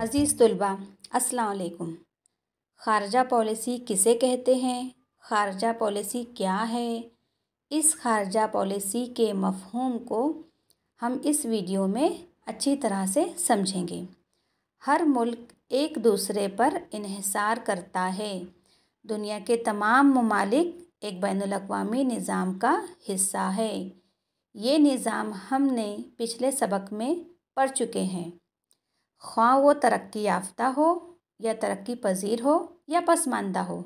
अज़ीज़ तलबा असलकुम खारजा पॉलिसी किसे कहते हैं खारजा पॉलिसी क्या है इस खारजा पॉलिसी के मफहम को हम इस वीडियो में अच्छी तरह से समझेंगे हर मुल्क एक दूसरे पर इहसार करता है दुनिया के तमाम ममालिक एक बैन अवी निज़ाम का हिस्सा है ये निज़ाम हमने पिछले सबक में पढ़ चुके हैं ख्वा वो तरक्की याफ्ता हो या तरक्की पजीर हो या पसमानदा हो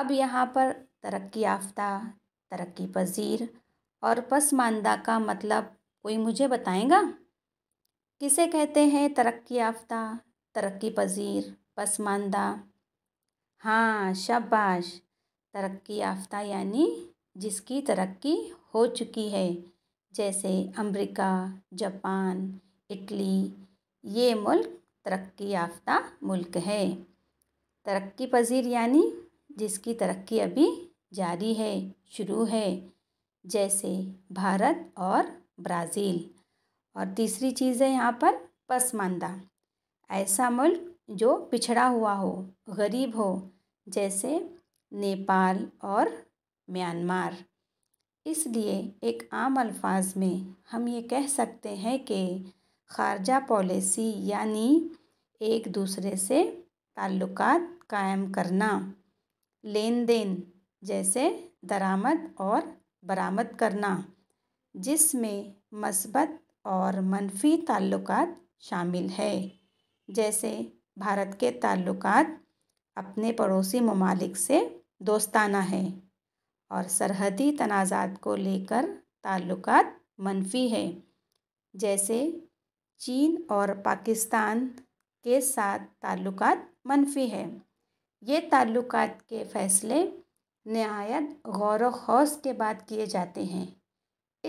अब यहाँ पर तरक्की याफ्ता तरक्की पजीर और पसमानदा का मतलब कोई मुझे बताएगा किसे कहते हैं तरक्की याफ्ता तरक्की पजीर पसमानदा हाँ शाबाश तरक्की याफ्ता यानी जिसकी तरक्की हो चुकी है जैसे अमेरिका जापान इटली ये मुल्क तरक्की याफ्ता मुल्क है तरक्की पजीर यानी जिसकी तरक्की अभी जारी है शुरू है जैसे भारत और ब्राज़ील और तीसरी चीज़ है यहाँ पर पसमानदा ऐसा मुल्क जो पिछड़ा हुआ हो गरीब हो जैसे नेपाल और म्यांमार इसलिए एक आम अल्फाज में हम ये कह सकते हैं कि खारजा पॉलिसी यानी एक दूसरे से ताल्लुकात कायम करना लेन देन जैसे दरामद और बरामद करना जिसमें मस्बत और मनफी ताल्लुकात शामिल है जैसे भारत के ताल्लुकात अपने पड़ोसी ममालिक से दोस्ताना है और सरहदी तनाज़ात को लेकर ताल्लुकात मनफी है जैसे चीन और पाकिस्तान के साथ ताल्लुकात मनफी है ये ताल्लुकात के फैसले नहायत गौर वौस के बाद किए जाते हैं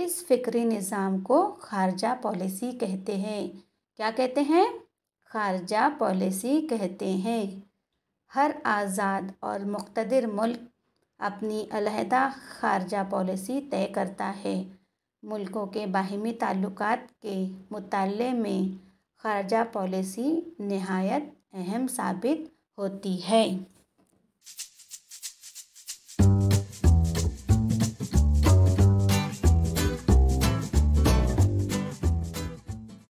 इस फिक्री निज़ाम को खारजा पॉलिसी कहते हैं क्या कहते हैं खारजा पॉलिसी कहते हैं हर आज़ाद और मुख्तर मुल्क अपनी अलहदा खारजा पॉलिसी तय करता है मुल्कों के बाहमी ताल्लुक़ के मुताले में ख़ारजा पॉलिसी नहायत अहम साबित होती है